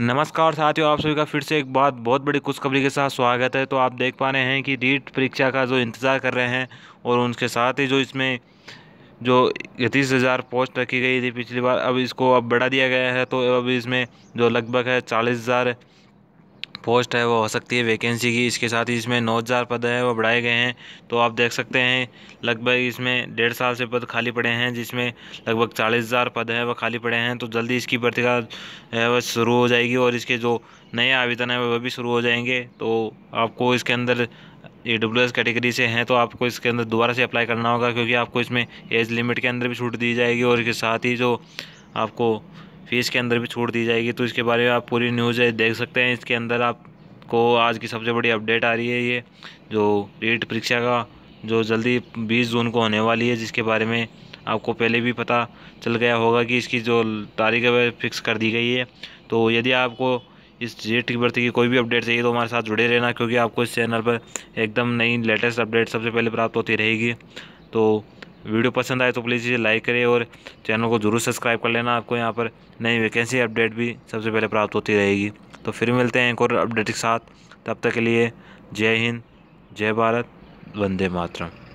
नमस्कार साथियों आप सभी का फिर से एक बात बहुत बड़ी खुशखबरी के साथ स्वागत है तो आप देख पा रहे हैं कि रीट परीक्षा का जो इंतज़ार कर रहे हैं और उनके साथ ही जो इसमें जो इकतीस हज़ार पोस्ट रखी गई थी पिछली बार अब इसको अब बढ़ा दिया गया है तो अब इसमें जो लगभग है चालीस हज़ार पोस्ट है वो हो सकती है वैकेंसी की इसके साथ ही इसमें नौ हज़ार पद है वो बढ़ाए गए हैं तो आप देख सकते हैं लगभग इसमें डेढ़ साल से पद खाली पड़े हैं जिसमें लगभग चालीस हज़ार पद है वो खाली पड़े हैं तो जल्दी इसकी प्रतिका है वह शुरू हो जाएगी और इसके जो नए आवेदन है वह भी शुरू हो जाएंगे तो आपको इसके अंदर ए डब्ल्यू एस कैटेगरी से हैं तो आपको इसके अंदर दोबारा से अप्लाई करना होगा क्योंकि आपको इसमें एज लिमिट के अंदर भी छूट दी जाएगी और इसके साथ ही जो आपको फीस के अंदर भी छूट दी जाएगी तो इसके बारे में आप पूरी न्यूज़ देख सकते हैं इसके अंदर आपको आज की सबसे बड़ी अपडेट आ रही है ये जो रीट परीक्षा का जो जल्दी बीस जून को होने वाली है जिसके बारे में आपको पहले भी पता चल गया होगा कि इसकी जो तारीख है वह फिक्स कर दी गई है तो यदि आपको इस रेट की भर्ती की कोई भी अपडेट चाहिए तो हमारे साथ जुड़े रहना क्योंकि आपको इस चैनल पर एकदम नई लेटेस्ट अपडेट सबसे पहले प्राप्त होती रहेगी तो वीडियो पसंद आए तो प्लीज़ इसे लाइक करें और चैनल को ज़रूर सब्सक्राइब कर लेना आपको यहाँ पर नई वैकेंसी अपडेट भी सबसे पहले प्राप्त होती रहेगी तो फिर मिलते हैं एक और अपडेट के साथ तब तक के लिए जय हिंद जय भारत वंदे मातरम